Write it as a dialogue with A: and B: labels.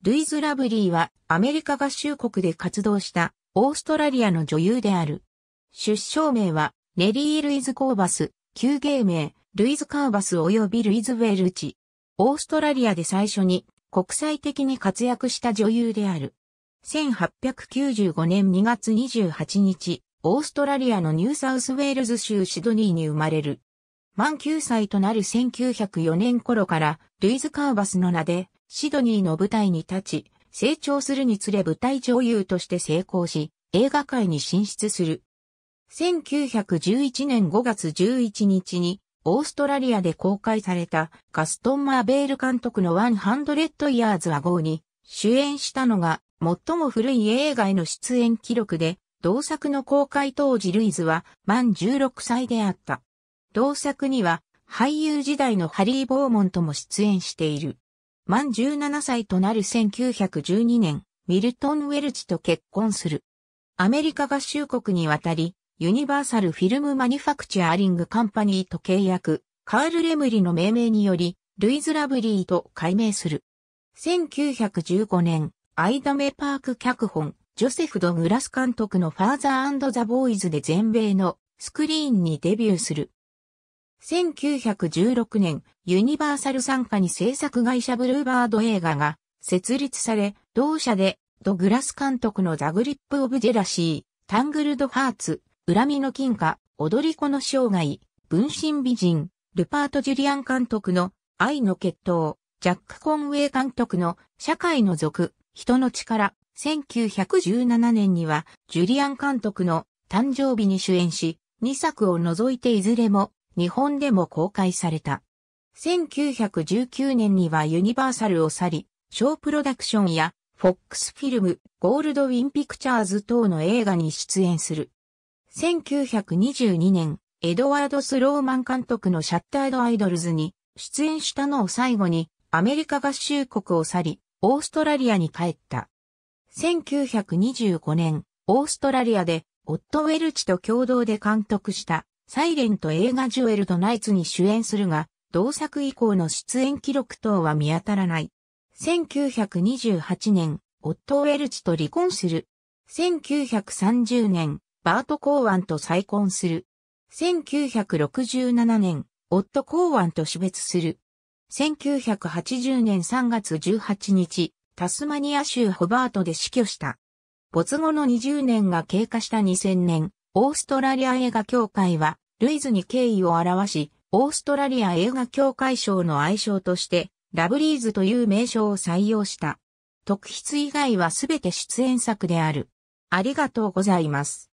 A: ルイズ・ラブリーはアメリカ合衆国で活動したオーストラリアの女優である。出生名はネリー・ルイズ・コーバス、旧芸名、ルイズ・カーバス及びルイズ・ウェルチ。オーストラリアで最初に国際的に活躍した女優である。1895年2月28日、オーストラリアのニューサウスウェールズ州シドニーに生まれる。満9歳となる1904年頃から、ルイズ・カーバスの名で、シドニーの舞台に立ち、成長するにつれ舞台女優として成功し、映画界に進出する。1911年5月11日に、オーストラリアで公開されたガストン・マーベール監督の100 Years Ago に主演したのが最も古い映画への出演記録で、同作の公開当時ルイズは満16歳であった。同作には俳優時代のハリー・ボーモントも出演している。満17歳となる1912年、ミルトン・ウェルチと結婚する。アメリカ合衆国に渡り、ユニバーサル・フィルム・マニュファクチャーリング・カンパニーと契約、カール・レムリの命名により、ルイズ・ラブリーと改名する。1915年、アイダメ・パーク脚本、ジョセフ・ド・グラス監督のファーザーザ・ボーイズで全米のスクリーンにデビューする。1916年、ユニバーサル参加に制作会社ブルーバード映画が設立され、同社でドグラス監督のザグリップ・オブ・ジェラシー、タングルド・ハーツ、恨みの金貨、踊り子の生涯、分身美人、ルパート・ジュリアン監督の愛の決闘、ジャック・コンウェイ監督の社会の俗、人の力、1917年にはジュリアン監督の誕生日に主演し、2作を除いていずれも日本でも公開された。1919年にはユニバーサルを去り、ショープロダクションや、フォックスフィルム、ゴールドウィンピクチャーズ等の映画に出演する。1922年、エドワード・スローマン監督のシャッタード・アイドルズに出演したのを最後に、アメリカ合衆国を去り、オーストラリアに帰った。1925年、オーストラリアで、オット・ウェルチと共同で監督した、サイレント映画ジュエルとナイツに主演するが、同作以降の出演記録等は見当たらない。1928年、オットウェルチと離婚する。1930年、バート・コーワンと再婚する。1967年、オット・コーワンと死別する。1980年3月18日、タスマニア州ホバートで死去した。没後の20年が経過した2000年、オーストラリア映画協会は、ルイズに敬意を表し、オーストラリア映画協会賞の愛称として、ラブリーズという名称を採用した。特筆以外はすべて出演作である。ありがとうございます。